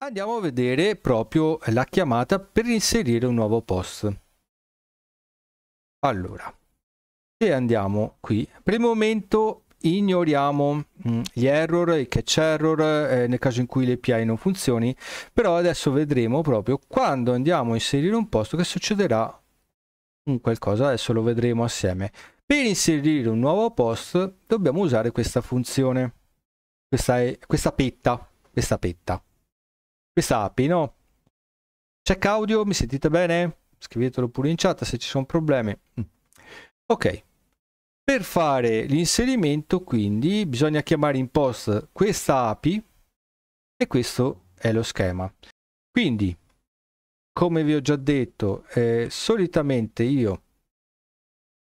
andiamo a vedere proprio la chiamata per inserire un nuovo post allora se andiamo qui per il momento ignoriamo mm, gli error, i catch error eh, nel caso in cui l'API non funzioni però adesso vedremo proprio quando andiamo a inserire un posto che succederà un qualcosa adesso lo vedremo assieme per inserire un nuovo post dobbiamo usare questa funzione questa è questa petta questa petta questa API, no? Check audio, mi sentite bene? Scrivetelo pure in chat se ci sono problemi. Mm. Ok. Per fare l'inserimento quindi bisogna chiamare in post questa API e questo è lo schema. Quindi, come vi ho già detto, eh, solitamente io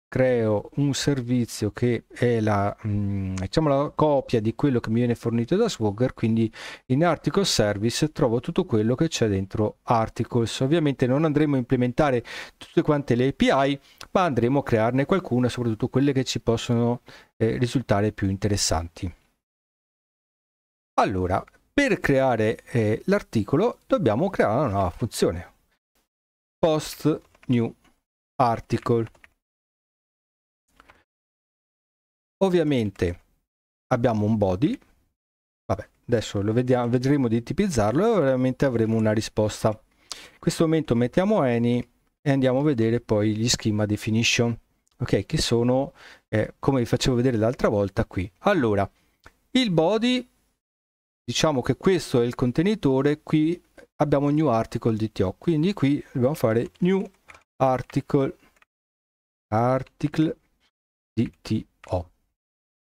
creo un servizio che è la, mm, diciamo, la copia di quello che mi viene fornito da Swagger, quindi in Article Service trovo tutto quello che c'è dentro Articles. Ovviamente non andremo a implementare tutte quante le API, ma andremo a crearne qualcuna, soprattutto quelle che ci possono eh, risultare più interessanti. Allora, per creare eh, l'articolo dobbiamo creare una nuova funzione. Post new article Ovviamente abbiamo un body, vabbè, adesso lo vediamo, vedremo di tipizzarlo e ovviamente avremo una risposta. In questo momento mettiamo any e andiamo a vedere poi gli schema definition, ok, che sono, eh, come vi facevo vedere l'altra volta, qui. Allora, il body, diciamo che questo è il contenitore, qui abbiamo new article DTO, quindi qui dobbiamo fare new article, article DTO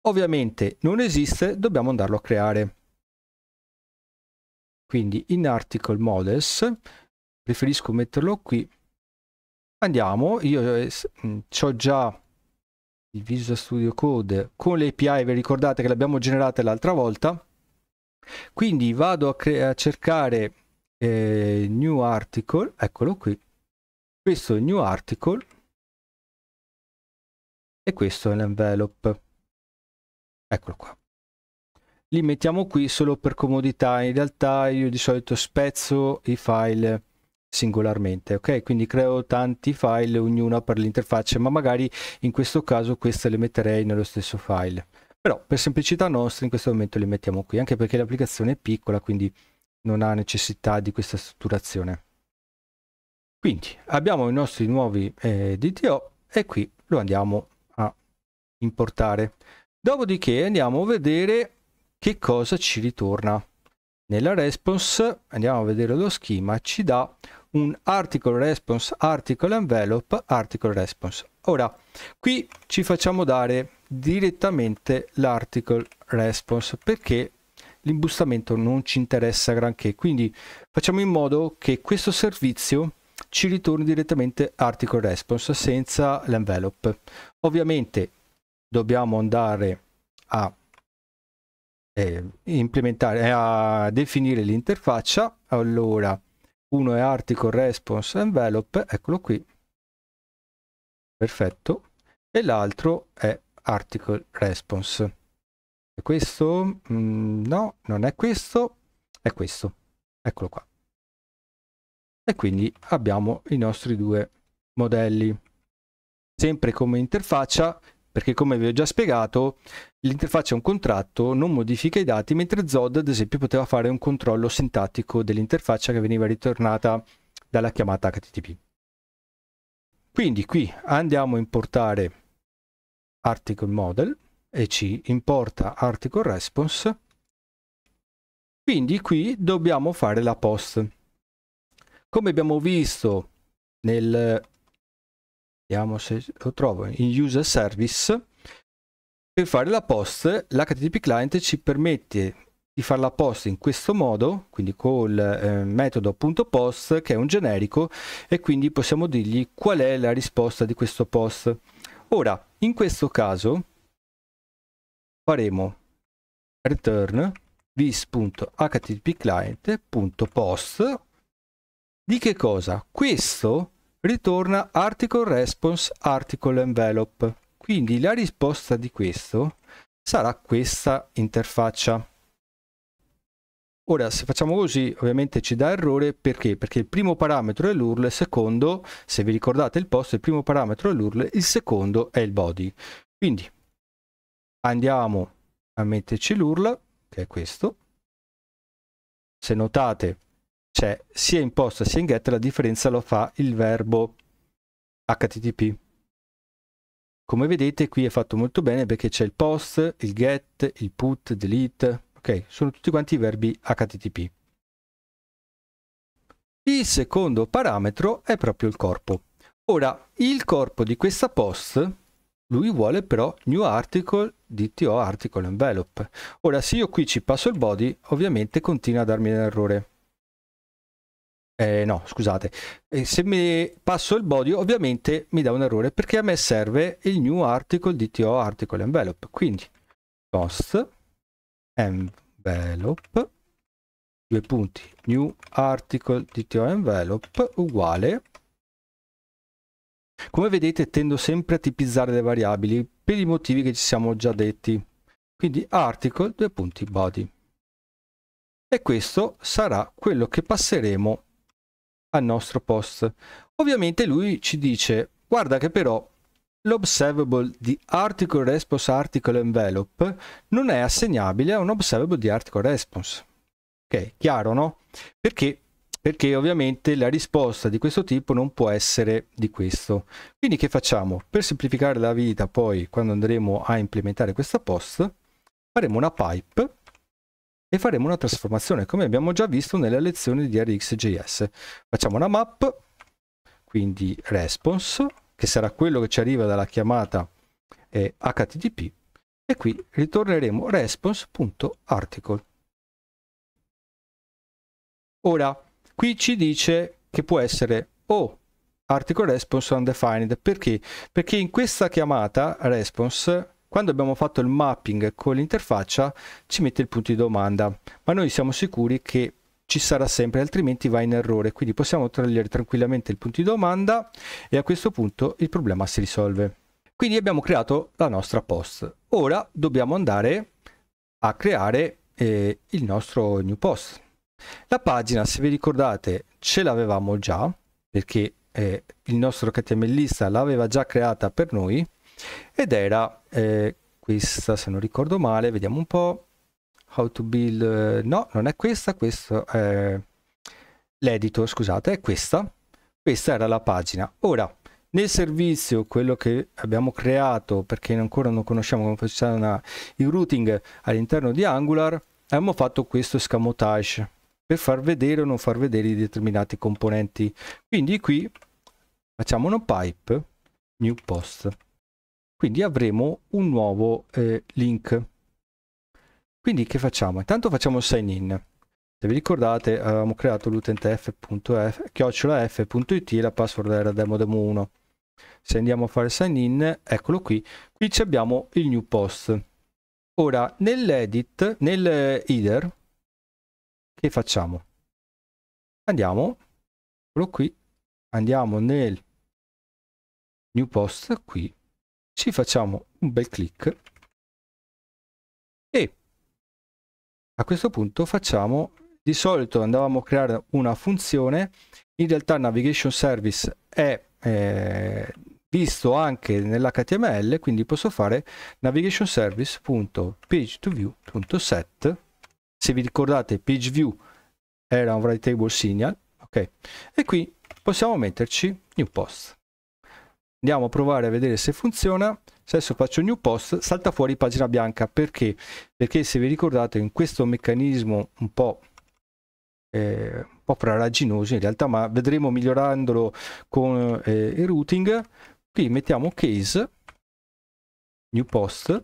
Ovviamente non esiste, dobbiamo andarlo a creare. Quindi in article models, preferisco metterlo qui, andiamo, io eh, mm, ho già il Visual Studio Code con le API, vi ricordate che l'abbiamo generata l'altra volta, quindi vado a, a cercare eh, New Article, eccolo qui, questo è il New Article e questo è l'envelope eccolo qua li mettiamo qui solo per comodità in realtà io di solito spezzo i file singolarmente ok quindi creo tanti file ognuna per l'interfaccia ma magari in questo caso queste le metterei nello stesso file però per semplicità nostra in questo momento le mettiamo qui anche perché l'applicazione è piccola quindi non ha necessità di questa strutturazione quindi abbiamo i nostri nuovi eh, DTO e qui lo andiamo a importare Dopodiché andiamo a vedere che cosa ci ritorna. Nella response andiamo a vedere lo schema, ci dà un article response, article envelope, article response. Ora, qui ci facciamo dare direttamente l'article response perché l'imbustamento non ci interessa granché, quindi facciamo in modo che questo servizio ci ritorni direttamente article response senza l'envelope. Ovviamente dobbiamo andare a eh, implementare a definire l'interfaccia allora uno è article response envelope eccolo qui perfetto e l'altro è article response è questo mm, no non è questo è questo eccolo qua e quindi abbiamo i nostri due modelli sempre come interfaccia perché come vi ho già spiegato l'interfaccia è un contratto, non modifica i dati, mentre Zod ad esempio poteva fare un controllo sintattico dell'interfaccia che veniva ritornata dalla chiamata HTTP. Quindi qui andiamo a importare article model e ci importa article response. Quindi qui dobbiamo fare la post. Come abbiamo visto nel vediamo se lo trovo in user service per fare la post l'http client ci permette di fare la post in questo modo quindi col eh, metodo.post che è un generico e quindi possiamo dirgli qual è la risposta di questo post ora in questo caso faremo return client.post di che cosa questo ritorna article response article envelope. Quindi la risposta di questo sarà questa interfaccia. Ora, se facciamo così, ovviamente ci dà errore, perché? Perché il primo parametro è l'URL, il secondo, se vi ricordate il post, il primo parametro è l'URL, il secondo è il body. Quindi, andiamo a metterci l'URL, che è questo. Se notate, c'è sia in post sia in get, la differenza lo fa il verbo http. Come vedete qui è fatto molto bene perché c'è il post, il get, il put, delete, ok? Sono tutti quanti i verbi http. Il secondo parametro è proprio il corpo. Ora, il corpo di questa post, lui vuole però new article, dto article envelope. Ora, se io qui ci passo il body, ovviamente continua a darmi un errore eh, no, scusate. Eh, se mi passo il body, ovviamente mi dà un errore perché a me serve il new article DTO article envelope. Quindi post envelope due punti new article DTO envelope uguale come vedete tendo sempre a tipizzare le variabili per i motivi che ci siamo già detti. Quindi article due punti body. E questo sarà quello che passeremo al nostro post. Ovviamente lui ci dice, guarda che però l'observable di article response article envelope non è assegnabile a un observable di article response. Ok, chiaro no? Perché? Perché ovviamente la risposta di questo tipo non può essere di questo. Quindi che facciamo? Per semplificare la vita poi quando andremo a implementare questa post faremo una pipe e faremo una trasformazione come abbiamo già visto nelle lezioni di RxJS. Facciamo una map, quindi response, che sarà quello che ci arriva dalla chiamata eh, HTTP e qui ritorneremo response.article. Ora, qui ci dice che può essere o article response undefined, perché? Perché in questa chiamata response quando abbiamo fatto il mapping con l'interfaccia ci mette il punto di domanda, ma noi siamo sicuri che ci sarà sempre, altrimenti va in errore. Quindi possiamo togliere tranquillamente il punto di domanda e a questo punto il problema si risolve. Quindi abbiamo creato la nostra post. Ora dobbiamo andare a creare eh, il nostro new post. La pagina, se vi ricordate, ce l'avevamo già perché eh, il nostro HTML l'aveva già creata per noi ed era eh, questa se non ricordo male, vediamo un po', how to build, eh, no, non è questa, questo è l'editor, scusate, è questa, questa era la pagina. Ora, nel servizio, quello che abbiamo creato, perché ancora non conosciamo come funziona il routing all'interno di Angular, abbiamo fatto questo scamotage per far vedere o non far vedere i determinati componenti. Quindi qui facciamo uno pipe new post quindi avremo un nuovo eh, link. Quindi che facciamo? Intanto facciamo il sign in. Se vi ricordate avevamo creato l'utente f.f, chiocciola f.it e la password era demodemo1. Se andiamo a fare sign in, eccolo qui, qui abbiamo il new post. Ora nell'edit, nel header, che facciamo? Andiamo, eccolo qui, andiamo nel new post qui ci facciamo un bel clic e a questo punto facciamo di solito andavamo a creare una funzione in realtà navigation service è eh, visto anche nell'html quindi posso fare navigation service.page2view.set se vi ricordate page view era un writable signal ok e qui possiamo metterci new post andiamo a provare a vedere se funziona se adesso faccio new post salta fuori pagina bianca perché perché se vi ricordate in questo meccanismo un po' eh, un po' farraginoso in realtà ma vedremo migliorandolo con eh, il routing qui mettiamo case new post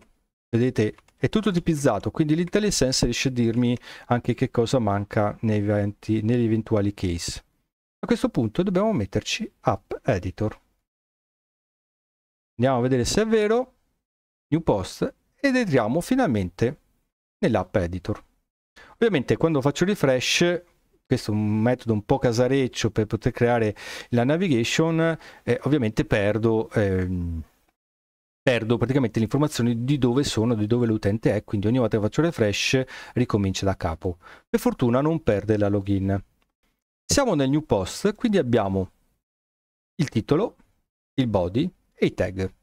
vedete è tutto tipizzato quindi l'intellisense riesce a dirmi anche che cosa manca nei 20, negli eventuali case a questo punto dobbiamo metterci app editor Andiamo a vedere se è vero. New post ed entriamo finalmente nell'app editor. Ovviamente quando faccio refresh, questo è un metodo un po' casareccio per poter creare la navigation, eh, ovviamente perdo, eh, perdo praticamente le informazioni di dove sono, di dove l'utente è, quindi ogni volta che faccio refresh ricomincia da capo. Per fortuna non perde la login. Siamo nel new post, quindi abbiamo il titolo, il body, e i tag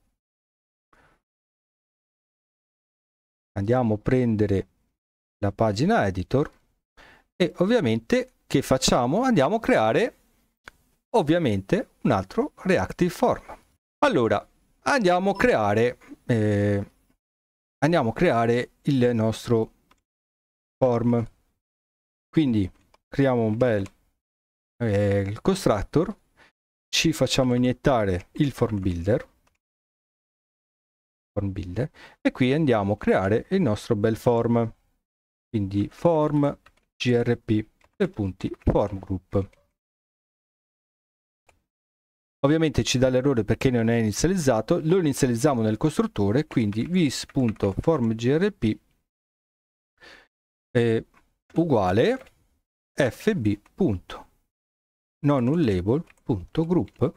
andiamo a prendere la pagina editor e ovviamente che facciamo andiamo a creare ovviamente un altro reactive form allora andiamo a creare eh, andiamo a creare il nostro form quindi creiamo un bel eh, constructor ci facciamo iniettare il form builder, form builder e qui andiamo a creare il nostro bel form quindi form grp e punti form group ovviamente ci dà l'errore perché non è inizializzato lo inizializziamo nel costruttore quindi vis.formgrp uguale fb. non un label group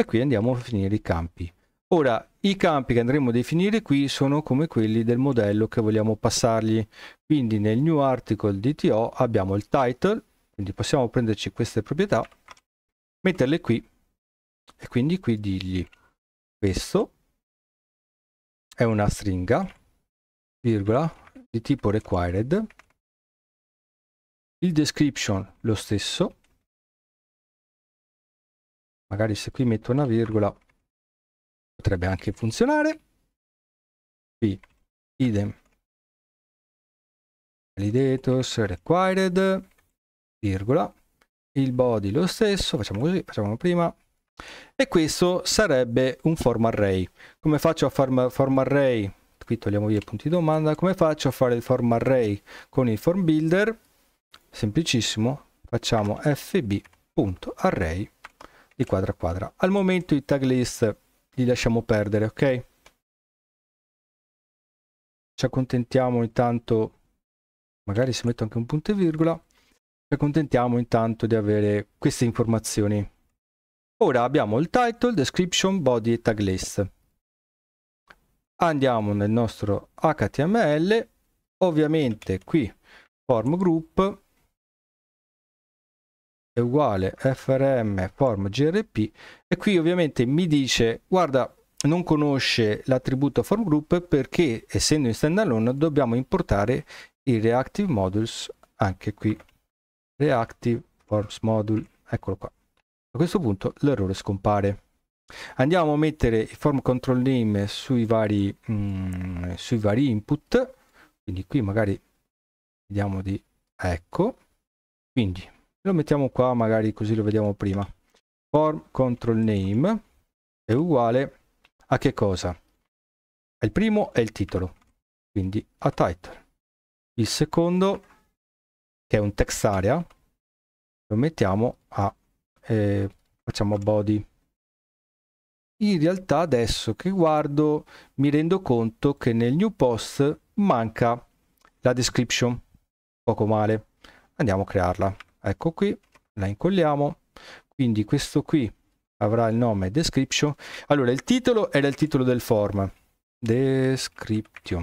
e qui andiamo a finire i campi. Ora, i campi che andremo a definire qui sono come quelli del modello che vogliamo passargli. Quindi nel new article DTO abbiamo il title, quindi possiamo prenderci queste proprietà, metterle qui e quindi qui digli questo è una stringa, virgola, di tipo required, il description lo stesso, magari se qui metto una virgola potrebbe anche funzionare qui idem validators required virgola il body lo stesso facciamo così facciamo prima e questo sarebbe un form array come faccio a fare form array qui togliamo via i punti di domanda come faccio a fare il form array con il form builder semplicissimo facciamo fb.array di quadra a quadra. Al momento i tag list li lasciamo perdere, ok? Ci accontentiamo intanto, magari se metto anche un punto e virgola, ci accontentiamo intanto di avere queste informazioni. Ora abbiamo il title, description, body e tag list. Andiamo nel nostro HTML, ovviamente qui form group è uguale frm form grp e qui ovviamente mi dice guarda non conosce l'attributo form group perché essendo in standalone dobbiamo importare i reactive modules anche qui reactive forms module eccolo qua a questo punto l'errore scompare andiamo a mettere il form control name sui vari, mm, sui vari input quindi qui magari vediamo di ecco quindi lo mettiamo qua magari così lo vediamo prima form control name è uguale a che cosa il primo è il titolo quindi a title il secondo che è un text area lo mettiamo a eh, facciamo body in realtà adesso che guardo mi rendo conto che nel new post manca la description poco male andiamo a crearla ecco qui la incolliamo quindi questo qui avrà il nome description allora il titolo era il titolo del form description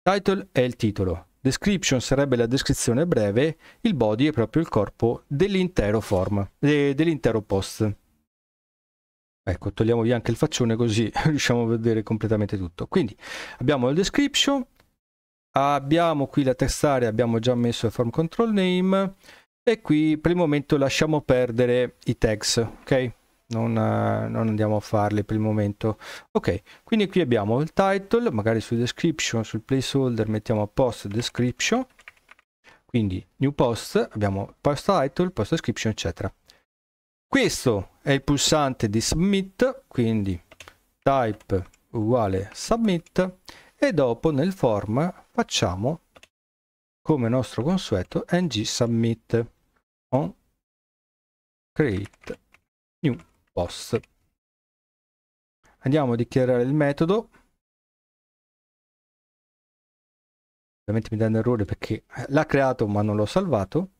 title è il titolo description sarebbe la descrizione breve il body è proprio il corpo dell'intero form dell'intero post ecco togliamo via anche il faccione così riusciamo a vedere completamente tutto quindi abbiamo il description abbiamo qui la testarea abbiamo già messo il form control name e qui per il momento lasciamo perdere i tags ok non, non, andiamo a farli per il momento ok quindi qui abbiamo il title magari su description sul placeholder mettiamo post description quindi new post abbiamo post title post description eccetera questo è il pulsante di submit quindi type uguale submit e dopo nel form facciamo come nostro consueto ng submit on create new post andiamo a dichiarare il metodo ovviamente mi dà un errore perché l'ha creato ma non l'ho salvato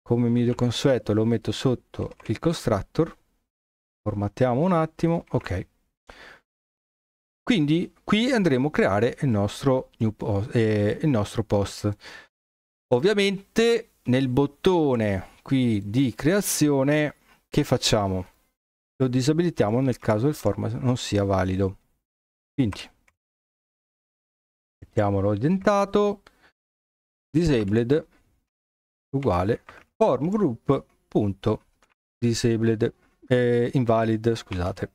come mio consueto lo metto sotto il constructor formattiamo un attimo ok quindi qui andremo a creare il nostro, post, eh, il nostro post. Ovviamente nel bottone qui di creazione che facciamo? Lo disabilitiamo nel caso il format non sia valido. Quindi mettiamolo orientato disabled uguale form group punto disabled eh, invalid scusate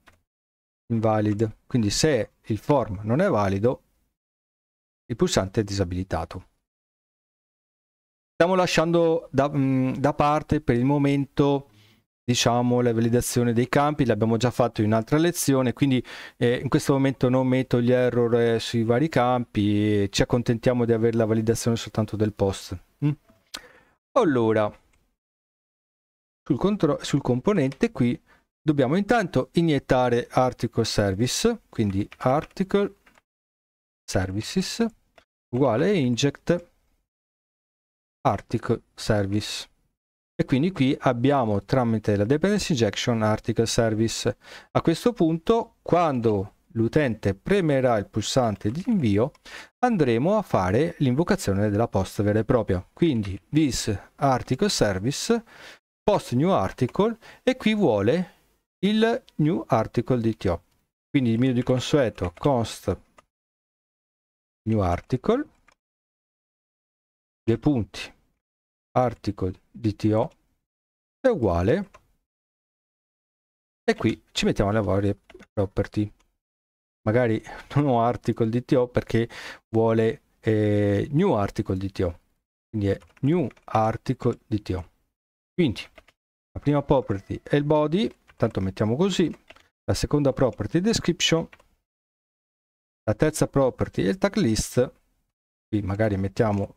invalid quindi se il form non è valido, il pulsante è disabilitato. Stiamo lasciando da, mm, da parte per il momento diciamo la validazione dei campi l'abbiamo già fatto in un'altra lezione quindi eh, in questo momento non metto gli error eh, sui vari campi ci accontentiamo di avere la validazione soltanto del post mm. allora sul, sul componente qui dobbiamo intanto iniettare article service, quindi article services uguale inject article service. E quindi qui abbiamo tramite la dependency injection article service. A questo punto, quando l'utente premerà il pulsante di invio, andremo a fare l'invocazione della post vera e propria. Quindi this article service, post new article, e qui vuole il new article DTO. Quindi il mio di consueto const new article, due punti, article DTO è uguale e qui ci mettiamo le varie property. Magari non ho article DTO perché vuole eh, new article DTO. Quindi è new article DTO. Quindi la prima property è il body, tanto mettiamo così, la seconda property description, la terza property è il tag list, qui magari mettiamo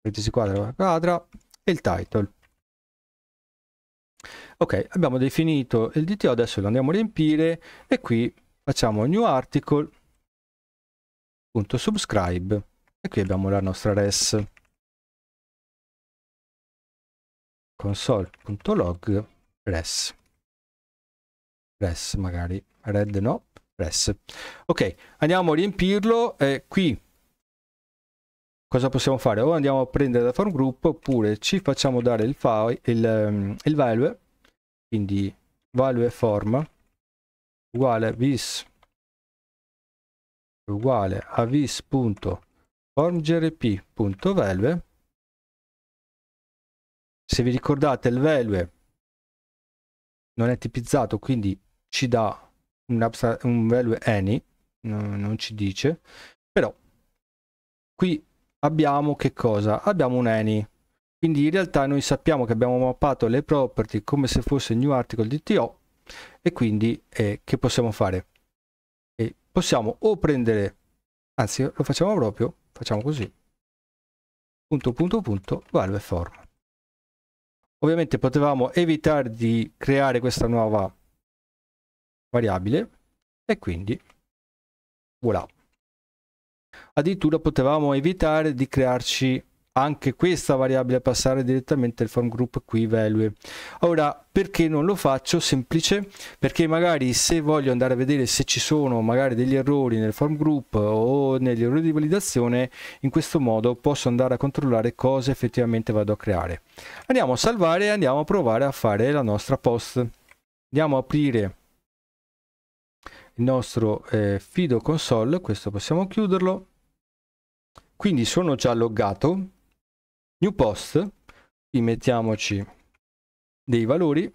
parentesi quadra quadra e il title. Ok, abbiamo definito il DTO, adesso lo andiamo a riempire e qui facciamo new article punto subscribe e qui abbiamo la nostra res console.log res press magari, red no, press. Ok, andiamo a riempirlo e eh, qui. Cosa possiamo fare? O andiamo a prendere da form group oppure ci facciamo dare il, file, il, ehm, il value, quindi value form uguale vis uguale a vis.formgrp.value se vi ricordate il value non è tipizzato quindi ci dà un, un value any no, non ci dice però qui abbiamo che cosa abbiamo un any quindi in realtà noi sappiamo che abbiamo mappato le property come se fosse new article DTO e quindi eh, che possiamo fare e possiamo o prendere anzi lo facciamo proprio facciamo così punto punto punto valve form ovviamente potevamo evitare di creare questa nuova variabile e quindi voilà addirittura potevamo evitare di crearci anche questa variabile passare direttamente al form group qui value ora perché non lo faccio semplice perché magari se voglio andare a vedere se ci sono magari degli errori nel form group o negli errori di validazione in questo modo posso andare a controllare cosa effettivamente vado a creare andiamo a salvare e andiamo a provare a fare la nostra post andiamo a aprire il nostro eh, fido console questo possiamo chiuderlo quindi sono già loggato new post qui mettiamoci dei valori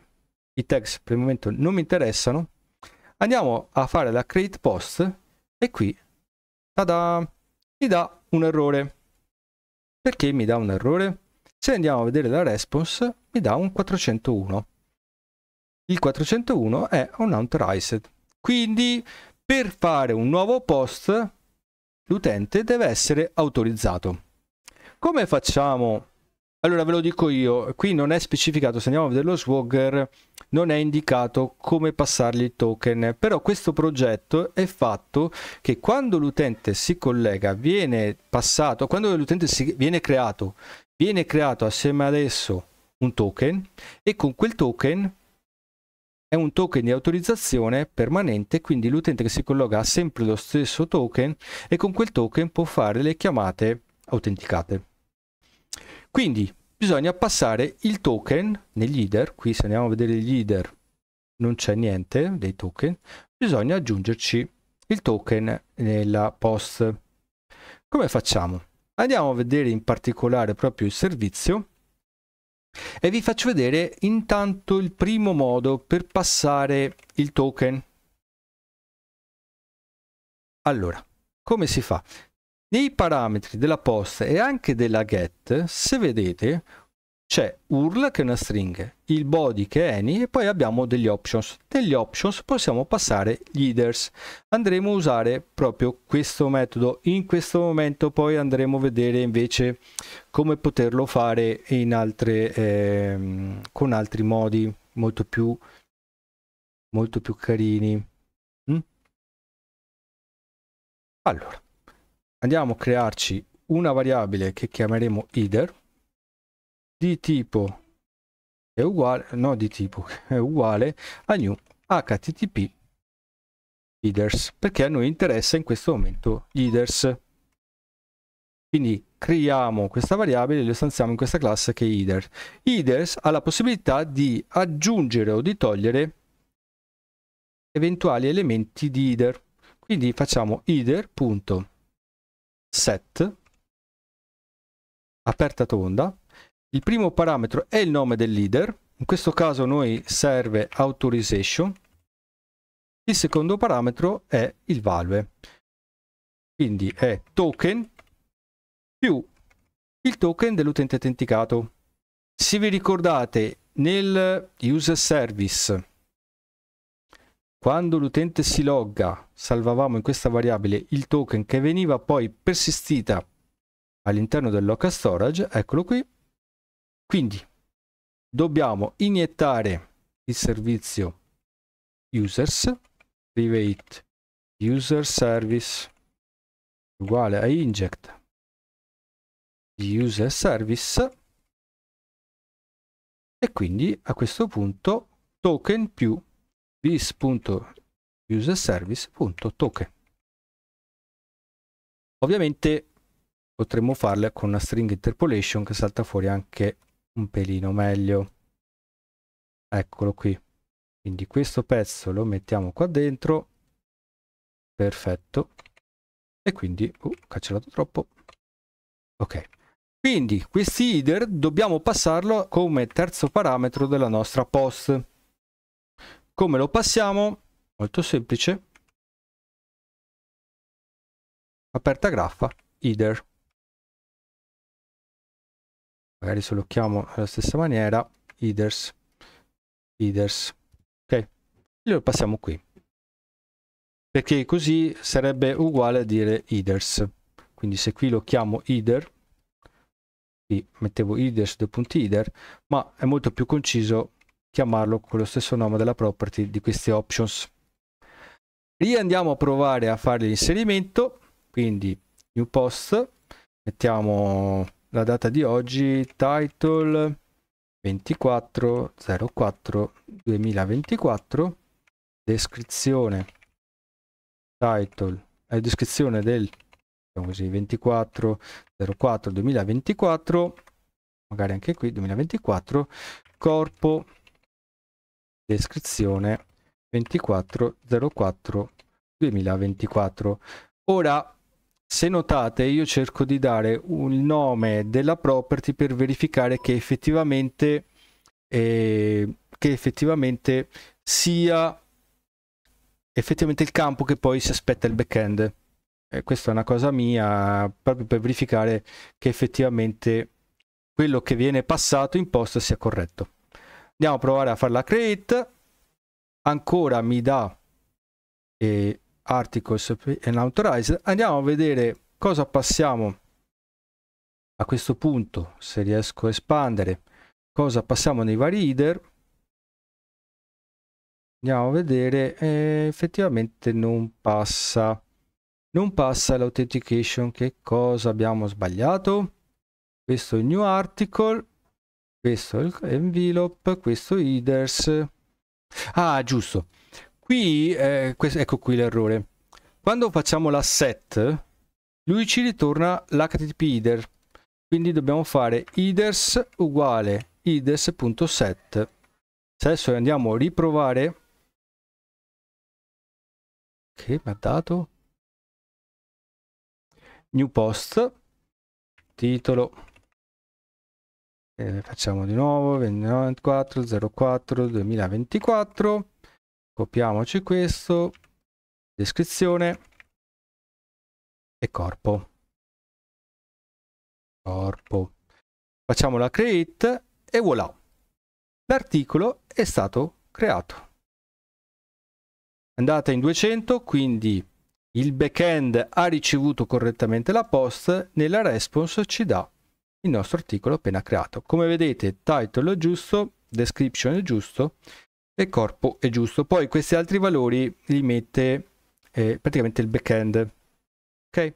i tags per il momento non mi interessano andiamo a fare la create post e qui tada, mi dà un errore perché mi dà un errore se andiamo a vedere la response mi dà un 401 il 401 è un unauthorized quindi per fare un nuovo post l'utente deve essere autorizzato come facciamo? Allora ve lo dico io, qui non è specificato, se andiamo a vedere lo swagger non è indicato come passargli il token, però questo progetto è fatto che quando l'utente si collega, viene passato, quando l'utente viene creato, viene creato assieme ad esso un token e con quel token è un token di autorizzazione permanente, quindi l'utente che si colloca ha sempre lo stesso token e con quel token può fare le chiamate autenticate. Quindi bisogna passare il token nel leader, qui se andiamo a vedere il leader non c'è niente dei token, bisogna aggiungerci il token nella post. Come facciamo? Andiamo a vedere in particolare proprio il servizio e vi faccio vedere intanto il primo modo per passare il token. Allora, come si fa? Nei parametri della post e anche della get, se vedete, c'è URL che è una stringa, il body che è any e poi abbiamo degli options. Negli options possiamo passare gli headers. Andremo a usare proprio questo metodo. In questo momento poi andremo a vedere invece come poterlo fare altre, eh, con altri modi molto più, molto più carini. Mm? Allora andiamo a crearci una variabile che chiameremo header di tipo è uguale no di tipo è uguale a new http headers perché a noi interessa in questo momento headers quindi creiamo questa variabile e lo stanziamo in questa classe che è header headers ha la possibilità di aggiungere o di togliere eventuali elementi di header quindi facciamo header.header set aperta tonda. Il primo parametro è il nome del leader, in questo caso noi serve authorization. Il secondo parametro è il value, quindi è token più il token dell'utente autenticato. Se vi ricordate nel user service quando l'utente si logga, salvavamo in questa variabile il token che veniva poi persistita all'interno del local storage, eccolo qui. Quindi dobbiamo iniettare il servizio users private user service uguale a inject user service e quindi a questo punto token più this.userService.token. Ovviamente potremmo farle con una string interpolation che salta fuori anche un pelino meglio. Eccolo qui. Quindi questo pezzo lo mettiamo qua dentro. Perfetto. E quindi, uh, cancellato troppo. Ok. Quindi questi header dobbiamo passarlo come terzo parametro della nostra post. Come lo passiamo? Molto semplice. Aperta graffa, header. Magari se lo chiamo alla stessa maniera, headers, headers. Ok, lo passiamo qui. Perché così sarebbe uguale a dire headers. Quindi se qui lo chiamo header, mettevo headers, due punti header, ma è molto più conciso chiamarlo con lo stesso nome della property di queste options. Lì andiamo a provare a fare l'inserimento, quindi new post, mettiamo la data di oggi, title 24.04.2024, descrizione, title, eh, descrizione del diciamo così, 2404 magari anche qui 2024, corpo descrizione 2404 2024. Ora, se notate, io cerco di dare un nome della property per verificare che effettivamente, eh, che effettivamente sia effettivamente il campo che poi si aspetta il backend. Eh, questa è una cosa mia, proprio per verificare che effettivamente quello che viene passato in post sia corretto. Andiamo a provare a fare la create. Ancora mi dà eh, articles and authorized. Andiamo a vedere cosa passiamo a questo punto, se riesco a espandere, cosa passiamo nei vari header. Andiamo a vedere, eh, effettivamente non passa. Non passa l'authentication, che cosa abbiamo sbagliato? Questo è il new article questo è il envelope, questo headers. Ah, giusto. Qui, eh, questo, ecco qui l'errore. Quando facciamo la set, lui ci ritorna l'http header. Quindi dobbiamo fare headers uguale headers.set. Adesso andiamo a riprovare. Che mi ha dato? New post. Titolo eh, facciamo di nuovo 24 2024 copiamoci questo descrizione e corpo corpo facciamo la create e voilà l'articolo è stato creato andata in 200 quindi il backend ha ricevuto correttamente la post nella response ci dà il nostro articolo appena creato. Come vedete, title è giusto, description è giusto e corpo è giusto. Poi questi altri valori li mette eh, praticamente il backend. Ok?